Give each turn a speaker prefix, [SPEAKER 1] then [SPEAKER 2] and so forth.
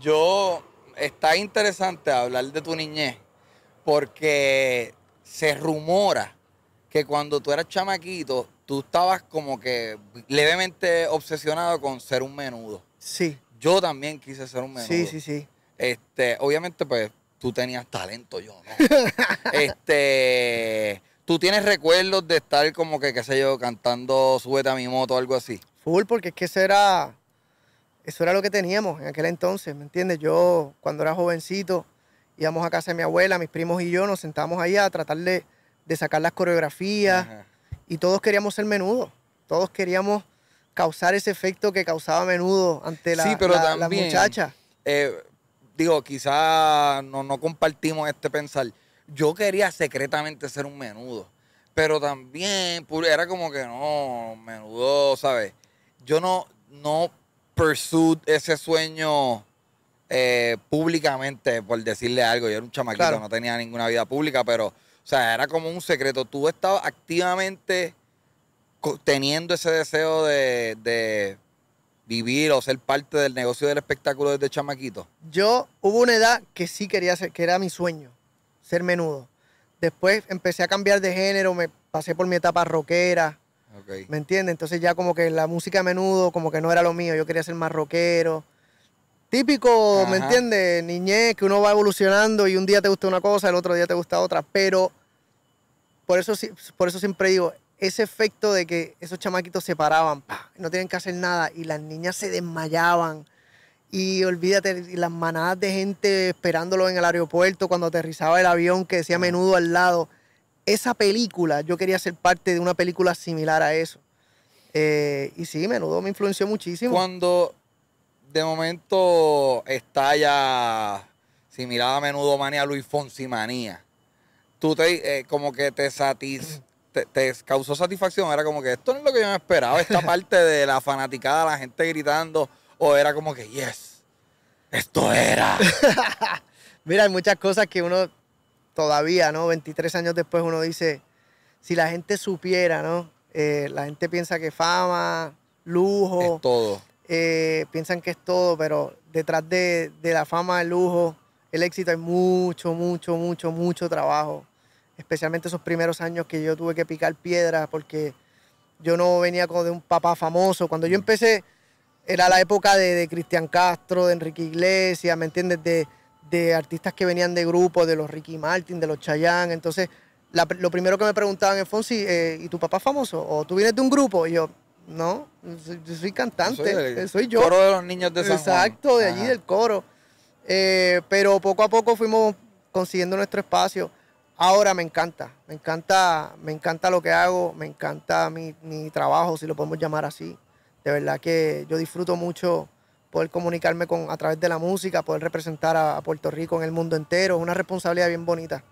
[SPEAKER 1] yo, está interesante hablar de tu niñez, porque se rumora que cuando tú eras chamaquito, tú estabas como que levemente obsesionado con ser un menudo. Sí. Yo también quise ser un menudo. Sí, sí, sí. Este, obviamente, pues, tú tenías talento, yo no. este, tú tienes recuerdos de estar como que, qué sé yo, cantando Súbete a mi moto o algo así.
[SPEAKER 2] Full, porque es que ese era eso era lo que teníamos en aquel entonces, ¿me entiendes? Yo, cuando era jovencito, íbamos a casa de mi abuela, mis primos y yo, nos sentábamos ahí a tratar de, sacar las coreografías y todos queríamos ser menudo, todos queríamos causar ese efecto que causaba menudo ante la, sí, pero también, muchacha.
[SPEAKER 1] Eh, digo, quizás no, compartimos este pensar. Yo quería secretamente ser un menudo, pero también era como que no, menudo, ¿sabes? Yo no, no pursued ese sueño eh, públicamente, por decirle algo. Yo era un chamaquito, no tenía ninguna vida pública, pero, o sea, era como un secreto. Tú estabas activamente teniendo ese deseo de, de vivir o ser parte del negocio del espectáculo desde chamaquito?
[SPEAKER 2] Yo hubo una edad que sí quería ser, que era mi sueño, ser menudo. Después empecé a cambiar de género, me pasé por mi etapa rockera, ¿Me entiendes? Entonces ya como que la música a menudo como que no era lo mío, yo quería ser más rockero. Típico, ¿me entiendes? Niñez, que uno va evolucionando y un día te gusta una cosa, el otro día te gusta otra, pero por eso, por eso siempre digo, ese efecto de que esos chamaquitos se paraban, no tienen que hacer nada y las niñas se desmayaban. Y olvídate, las manadas de gente esperándolo en el aeropuerto cuando aterrizaba el avión que decía menudo al lado esa película, yo quería ser parte de una película similar a eso. Eh, y sí, menudo me influenció muchísimo.
[SPEAKER 1] Cuando de momento estalla si a menudo manía, Luis Fonsi manía, tú te, eh, como que te satis, te, causó satisfacción. Era como que esto no es lo que yo me esperaba, esta parte de la fanaticada, la gente gritando, o era como que, yes, esto era.
[SPEAKER 2] Mira, hay muchas cosas que uno todavía, ¿no? 23 años después uno dice, si la gente supiera, ¿no? Eh, la gente piensa que fama, lujo. todo. Eh, piensan que es todo, pero detrás de, la fama, el lujo, el éxito, hay mucho, mucho, mucho, mucho trabajo. Especialmente esos primeros años que yo tuve que picar piedras porque yo no venía como de un papá famoso. Cuando yo mm. empecé, era la época de, de Cristian Castro, de Enrique Iglesias, ¿me entiendes? De, de artistas que venían de grupos, de los Ricky Martin, de los Chayanne. Entonces, lo primero que me preguntaban es, Fonsi, eh, ¿y tu papá es famoso? ¿O tú vienes de un grupo? Y yo, no, soy, yo soy cantante, soy, yo. Coro de los niños de San Exacto, de allí, del coro. Eh, pero poco a poco fuimos consiguiendo nuestro espacio. Ahora me encanta, me encanta, me encanta lo que hago, me encanta mi, mi trabajo, si lo podemos llamar así. De verdad que yo disfruto mucho poder comunicarme con, a través de la música, poder representar a, Puerto Rico en el mundo entero, una responsabilidad bien bonita.